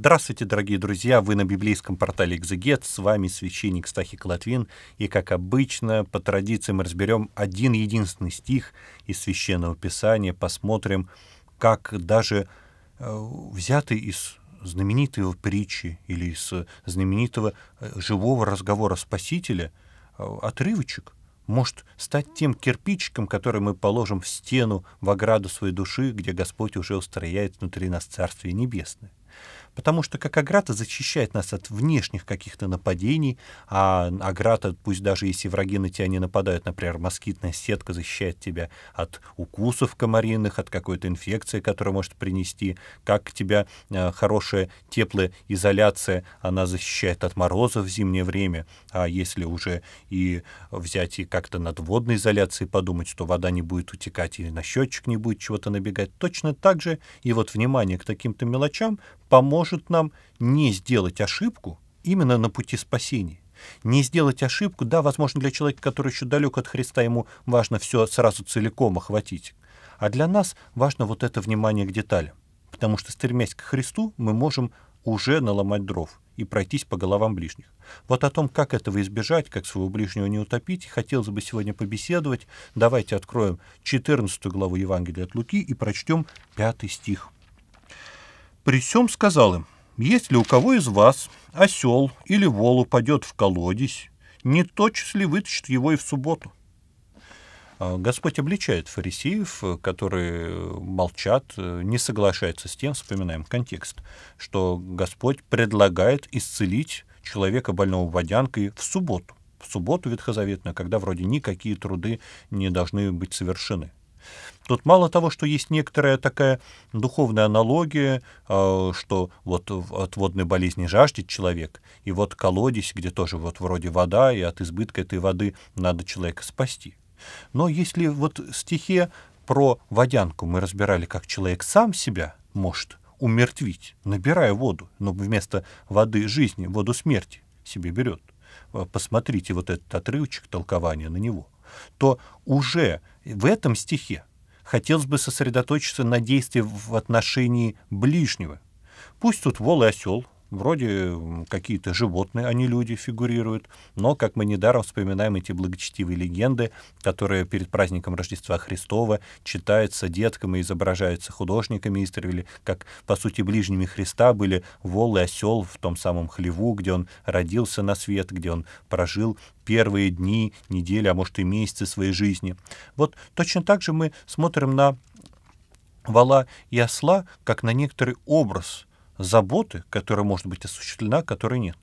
Здравствуйте, дорогие друзья! Вы на библейском портале «Экзегет». С вами священник Стахик Латвин. И, как обычно, по традиции мы разберем один единственный стих из Священного Писания, посмотрим, как даже э, взятый из знаменитой притчи или из знаменитого э, живого разговора Спасителя э, отрывочек может стать тем кирпичиком, который мы положим в стену, в ограду своей души, где Господь уже устрояет внутри нас Царствие Небесное. Потому что как Аграта защищает нас от внешних каких-то нападений, а Аграта, пусть даже если враги на тебя не нападают, например, москитная сетка защищает тебя от укусов комариных, от какой-то инфекции, которая может принести, как тебя э, хорошая теплоизоляция, она защищает от мороза в зимнее время, а если уже и взять и как-то над водной изоляцией подумать, что вода не будет утекать или на счетчик не будет чего-то набегать, точно так же и вот внимание к таким-то мелочам поможет нам не сделать ошибку именно на пути спасения. Не сделать ошибку, да, возможно, для человека, который еще далек от Христа, ему важно все сразу целиком охватить. А для нас важно вот это внимание к деталям. Потому что, стремясь к Христу, мы можем уже наломать дров и пройтись по головам ближних. Вот о том, как этого избежать, как своего ближнего не утопить, хотелось бы сегодня побеседовать. Давайте откроем 14 главу Евангелия от Луки и прочтем 5 стих. При всем сказал им, если у кого из вас осел или вол упадет в колодец, не тотчас ли вытащит его и в субботу? А Господь обличает фарисеев, которые молчат, не соглашаются с тем, вспоминаем контекст, что Господь предлагает исцелить человека больного водянкой в субботу. В субботу ветхозаветную, когда вроде никакие труды не должны быть совершены. Тут мало того, что есть некоторая такая духовная аналогия, а, что вот от водной болезни жаждет человек, и вот колодец, где тоже вот вроде вода, и от избытка этой воды надо человека спасти. Но если вот в стихе про водянку мы разбирали, как человек сам себя может умертвить, набирая воду, но вместо воды жизни воду смерти себе берет. А, посмотрите вот этот отрывочек толкования на него. То уже в этом стихе хотелось бы сосредоточиться на действии в отношении ближнего. Пусть тут вол и осел, Вроде какие-то животные, а не люди фигурируют. Но, как мы недаром вспоминаем эти благочестивые легенды, которые перед праздником Рождества Христова читаются деткам и изображаются художниками Истревели, как, по сути, ближними Христа были вол и осел в том самом хлеву, где он родился на свет, где он прожил первые дни, недели, а может и месяцы своей жизни. Вот точно так же мы смотрим на вала и осла, как на некоторый образ – заботы, которая может быть осуществлена, которой нет.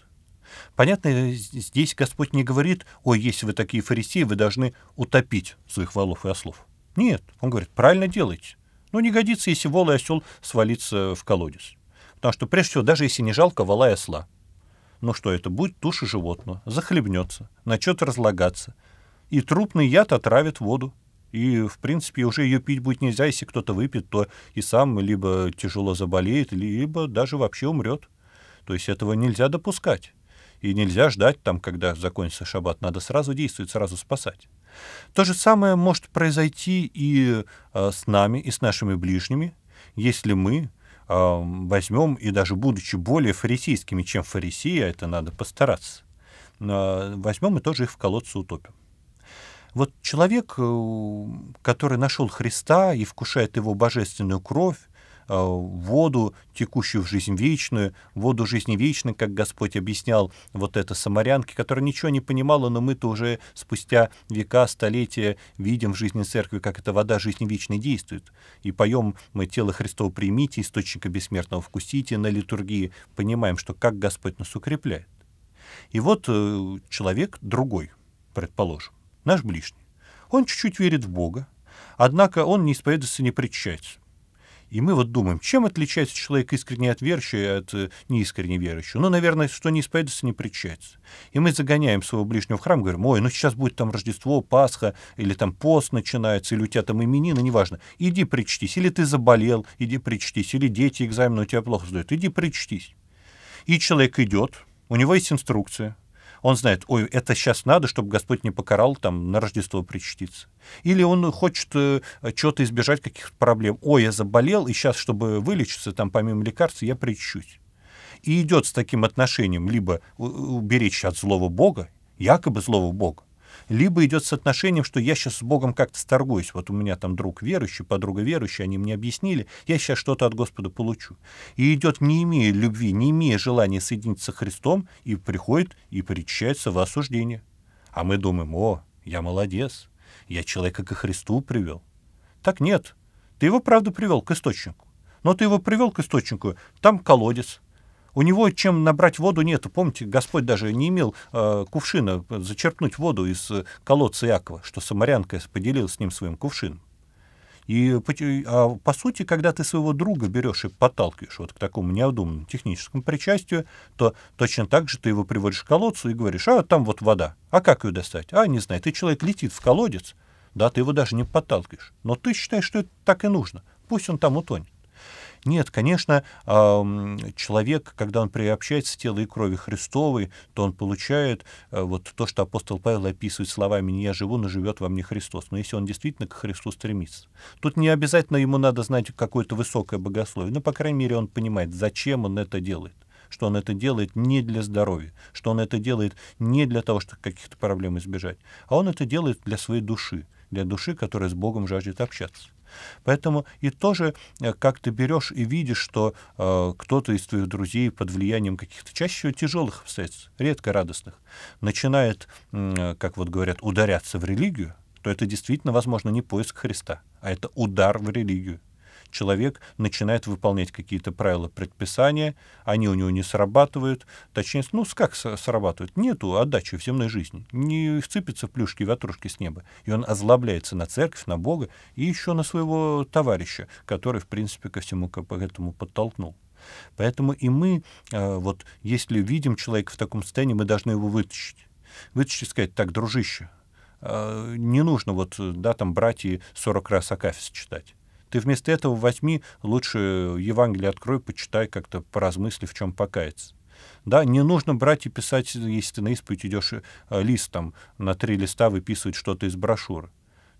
Понятно, э, здесь Господь не говорит, ой, если вы такие фарисеи, вы должны утопить своих волов и ослов. Нет, он говорит, правильно делайте. Но не годится, если вол и осел свалится в колодец. Потому что, прежде всего, даже если не жалко вола и осла, ну что это будет туша животного, захлебнется, начнет разлагаться, и трупный яд отравит воду и, в принципе, уже ее пить будет нельзя. Если кто-то выпьет, то и сам либо тяжело заболеет, либо даже вообще умрет. То есть этого нельзя допускать. И нельзя ждать там, когда закончится шаббат. Надо сразу действовать, сразу спасать. То же самое может произойти и э, с нами, и с нашими ближними, если мы э, а, возьмем и даже будучи более фарисейскими, чем фарисеи, а это надо постараться, э, возьмем и тоже их в колодцу утопим. Вот человек, э, который нашел Христа и вкушает его божественную кровь, э, воду, текущую в жизнь вечную, воду жизни вечной, как Господь объяснял вот это самарянке, которая ничего не понимала, но мы-то уже спустя века, столетия видим в жизни церкви, как эта вода жизни вечной действует. И поем мы «Тело Христово примите, источника бессмертного вкусите» на литургии, понимаем, что как Господь нас укрепляет. И вот э, человек другой, предположим, наш ближний. Он чуть-чуть верит в Бога, однако он не исповедуется, не причащается. И мы вот думаем, чем отличается человек искренне от верующего от э, неискренне верующего? Ну, наверное, что не исповедуется, не причается. И мы загоняем своего ближнего в храм, говорим, ой, ну сейчас будет там Рождество, Пасха, или там пост начинается, или у тебя там именины, неважно. Иди причтись. Или ты заболел, иди причтись. Или дети экзамены у тебя плохо сдают, иди причтись. И человек идет, у него есть инструкция, он знает, ой, это сейчас надо, чтобы Господь не покарал там на Рождество причтиться. Или он хочет э, чего-то избежать, каких-то проблем. Ой, я заболел, и сейчас, чтобы вылечиться, там помимо лекарств, я причтусь. И идет с таким отношением либо уберечь от злого Бога, якобы злого Бога, либо идет с отношением, что я сейчас с Богом как-то сторгуюсь. Вот у меня там друг верующий, подруга верующая, они мне объяснили, я сейчас что-то от Господа получу. И идет, не имея любви, не имея желания соединиться с Христом, и приходит и причащается в осуждение. А мы думаем, о, я молодец, я человека ко Христу привел. Так нет, ты его, правда, привел к источнику. Но ты его привел к источнику, там колодец, у него чем набрать воду нету. Помните, Господь даже не имел э, кувшина зачерпнуть воду из э, колодца Иакова, что самарянка поделилась с ним своим кувшином. И а, по сути, когда ты своего друга берешь и подталкиваешь вот к такому неодуманному техническому причастию, то точно так же ты его приводишь к колодцу и говоришь, а там вот вода, а как ее достать? А, не знаю, ты человек летит в колодец, да, ты его даже не подталкиваешь, но ты считаешь, что это так и нужно, пусть он там утонет. Нет, конечно, человек, когда он приобщается тело и крови Христовой, то он получает э, вот то, что апостол Павел описывает словами «не я живу, но живет во мне Христос». Но если он действительно к Христу стремится. Тут не обязательно ему надо знать какое-то высокое богословие, но, ну, по крайней мере, он понимает, зачем он это делает что он это делает не для здоровья, что он это делает не для того, чтобы каких-то проблем избежать, а он это делает для своей души, для души, которая с Богом жаждет общаться. Поэтому и тоже э, как ты берешь и видишь, что э, кто-то из твоих друзей под влиянием каких-то чаще всего тяжелых обстоятельств, редко радостных, начинает, э, как вот говорят, ударяться в религию, то это действительно, возможно, не поиск Христа, а это удар в религию человек начинает выполнять какие-то правила предписания, они у него не срабатывают, точнее, ну, как срабатывают? Нету отдачи в земной жизни, не вцепятся плюшки и ватрушки с неба, и он озлобляется на церковь, на Бога и еще на своего товарища, который, в принципе, ко всему к этому подтолкнул. Поэтому и мы, э, вот если видим человека в таком состоянии, мы должны его вытащить. Вытащить, сказать, так, дружище, э, не нужно вот, да, там брать и 40 раз Акафис читать. Ты вместо этого возьми лучше э, Евангелие открой, почитай как-то, поразмысли, в чем покаяться. Да, не нужно брать и писать, если ты на исповедь идешь э, лист там, на три листа выписывать что-то из брошюры.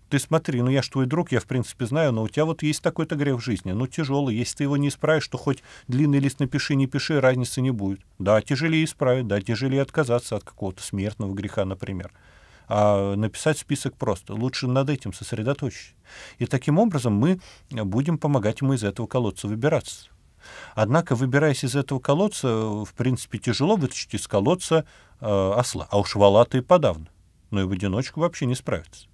Ты смотри, ну я ж твой друг, я в принципе знаю, но у тебя вот есть такой-то грех в жизни, ну тяжелый, если ты его не исправишь, то хоть длинный лист напиши, не пиши, разницы не будет. Да, тяжелее исправить, да, тяжелее отказаться от какого-то смертного греха, например а написать список просто. Лучше над этим сосредоточить. И таким образом мы будем помогать ему из этого колодца выбираться. Однако, выбираясь из этого колодца, в принципе, тяжело вытащить из колодца э, осла, а уж вала-то и подавно. Но и в одиночку вообще не справится.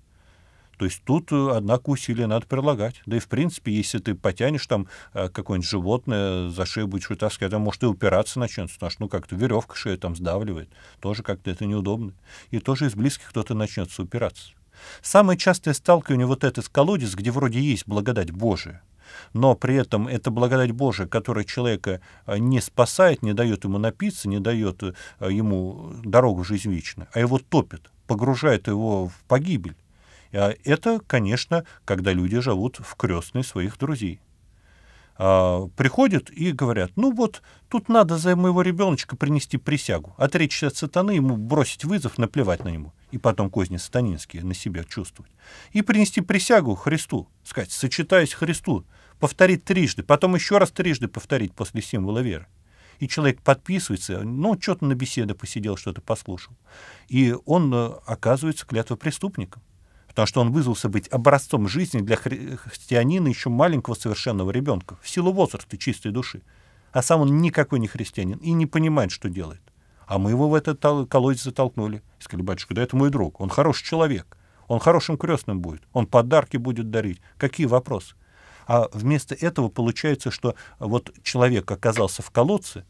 То есть тут, э, однако, усилия надо прилагать. Да и, в принципе, если ты потянешь там э, какое-нибудь животное, за шею будешь вытаскивать, там, может, и упираться начнется, потому что, ну, как-то веревка шею там сдавливает. Тоже как-то это неудобно. И тоже из близких кто-то начнется упираться. Самое частое сталкивание вот этот колодец, где вроде есть благодать Божия, но при этом это благодать Божия, которая человека э, не спасает, не дает ему напиться, не дает ему дорогу в жизнь вечную, а его топит, погружает его в погибель. А это, конечно, когда люди живут в крестной своих друзей. А, приходят и говорят, ну вот, тут надо за моего ребеночка принести присягу, отречься от сатаны, ему бросить вызов, наплевать на него, и потом козни сатанинские на себя чувствовать. И принести присягу Христу, сказать, сочетаясь Христу, повторить трижды, потом еще раз трижды повторить после символа веры и человек подписывается, ну, что-то на беседы посидел, что-то послушал, и он э, оказывается клятвопреступником потому что он вызвался быть образцом жизни для хри христианина еще маленького совершенного ребенка, в силу возраста чистой души. А сам он никакой не христианин и не понимает, что делает. А мы его в этот колодец затолкнули. И сказали, батюшка, да это мой друг, он хороший человек, он хорошим крестным будет, он подарки будет дарить. Какие вопросы? А вместо этого получается, что вот человек оказался в колодце,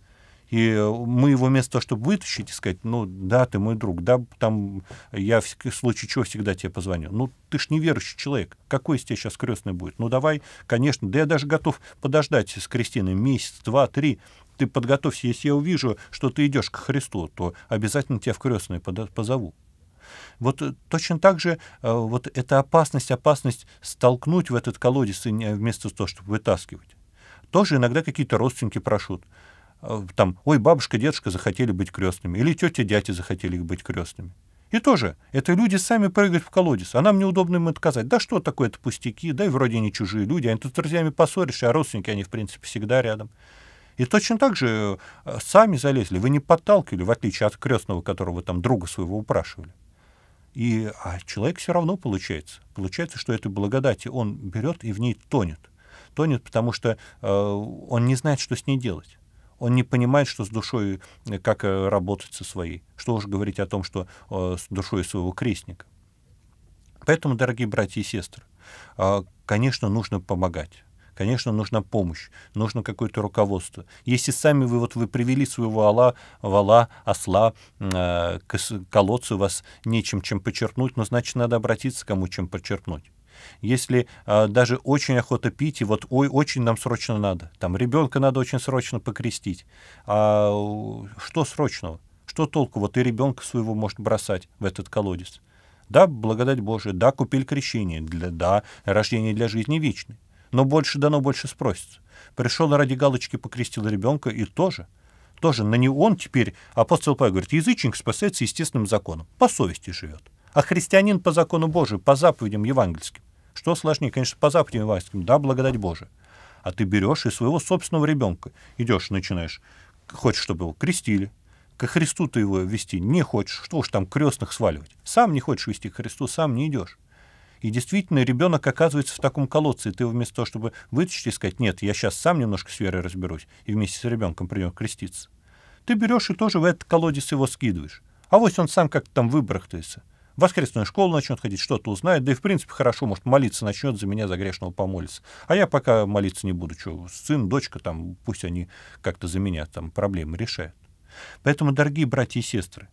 и мы его вместо того, чтобы вытащить и сказать, ну да, ты мой друг, да, там я в случае чего всегда тебе позвоню. Ну ты ж неверующий человек, какой из тебя сейчас крестный будет? Ну давай, конечно, да я даже готов подождать с Кристиной месяц, два, три, ты подготовься, если я увижу, что ты идешь к Христу, то обязательно тебя в крестные позову. Вот э, точно так же э, вот эта опасность, опасность столкнуть в этот колодец вместо того, чтобы вытаскивать. Тоже иногда какие-то родственники прошут. Э, там, ой, бабушка, дедушка захотели быть крестными, или тетя, дядя захотели быть крестными. И тоже, это люди сами прыгают в колодец, а нам неудобно им отказать. Да что такое, это пустяки, да и вроде не чужие люди, они тут с друзьями поссоришься, а родственники, они, в принципе, всегда рядом. И точно так же э, сами залезли, вы не подталкивали, в отличие от крестного, которого там друга своего упрашивали. И, а человек все равно получается. Получается, что этой благодати он берет и в ней тонет. Тонет, потому что э, он не знает, что с ней делать он не понимает, что с душой, э, как э, работать со своей. Что уж говорить о том, что э, с душой своего крестника. Поэтому, дорогие братья и сестры, а, конечно, нужно помогать. Конечно, нужна помощь, нужно какое-то руководство. Если сами вы вот вы привели своего ала, вала, осла э, к колодцу, у вас нечем чем почерпнуть, но значит надо обратиться к кому чем почерпнуть. Если э, даже очень охота пить, и вот ой, очень нам срочно надо, там ребенка надо очень срочно покрестить, а что срочного? Что толку? Вот и ребенка своего может бросать в этот колодец. Да, благодать Божия, да, купили крещение, для, да, рождение для жизни вечной. Но больше дано, больше спросится. Пришел ради галочки, покрестил ребенка и тоже – тоже на не он теперь, а апостол Павел говорит, язычник спасается естественным законом, по совести живет а христианин по закону Божию, по заповедям евангельским. Что сложнее, конечно, по заповедям евангельским, да, благодать Божия. А ты берешь и своего собственного ребенка идешь, начинаешь, хочешь, чтобы его крестили, ко Христу ты его вести не хочешь, что уж там крестных сваливать. Сам не хочешь вести к Христу, сам не идешь. И действительно, ребенок оказывается в таком колодце, и ты вместо того, чтобы вытащить и сказать, нет, я сейчас сам немножко с верой разберусь, и вместе с ребенком придем креститься, ты берешь и тоже в этот колодец его скидываешь. А вот он сам как-то там выбрахтается в воскресную школу начнет ходить, что-то узнает, да и в принципе хорошо, может, молиться начнет, за меня, за грешного помолиться. А я пока молиться не буду, что сын, дочка, там, пусть они как-то за меня там проблемы решают. Поэтому, дорогие братья и сестры,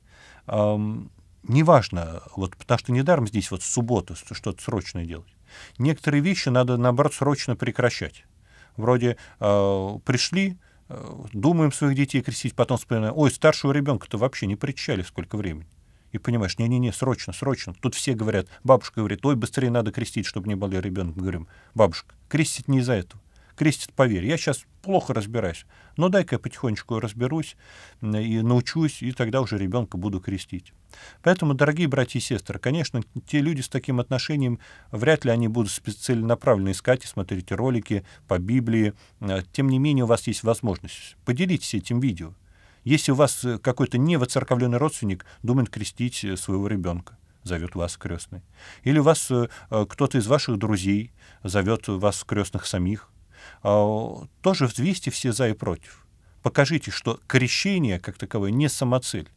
эм, неважно, вот, потому что недаром здесь вот суббота что-то срочное делать. Некоторые вещи надо, наоборот, срочно прекращать. Вроде э, пришли, э, думаем своих детей крестить, потом вспоминаем, ой, старшего ребенка-то вообще не причали сколько времени и понимаешь, не-не-не, срочно, срочно. Тут все говорят, бабушка говорит, ой, быстрее надо крестить, чтобы не болел ребенок. Мы говорим, бабушка, крестить не из-за этого. Крестит, поверь, я сейчас плохо разбираюсь, но ну, дай-ка я потихонечку разберусь э, и научусь, и тогда уже ребенка буду крестить. Поэтому, дорогие братья и сестры, конечно, те люди с таким отношением, вряд ли они будут целенаправленно искать и смотреть ролики по Библии. Э, тем не менее, у вас есть возможность. Поделитесь этим видео. Если у вас э, какой-то невоцерковленный родственник думает крестить э, своего ребенка, зовет вас крестный. Или у вас э, кто-то из ваших друзей зовет вас крестных самих, а, тоже взвесьте все за и против. Покажите, что крещение, как таковое, не самоцель,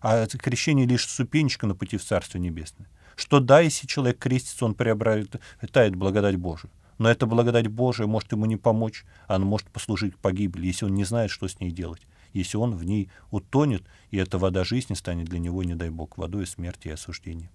а крещение лишь ступенечка на пути в Царство Небесное. Что да, если человек крестится, он приобретает благодать Божию. Но эта благодать Божия может ему не помочь, она может послужить к погибели, если он не знает, что с ней делать если он в ней утонет, и эта вода жизни станет для него, не дай бог, водой смерти и осуждения.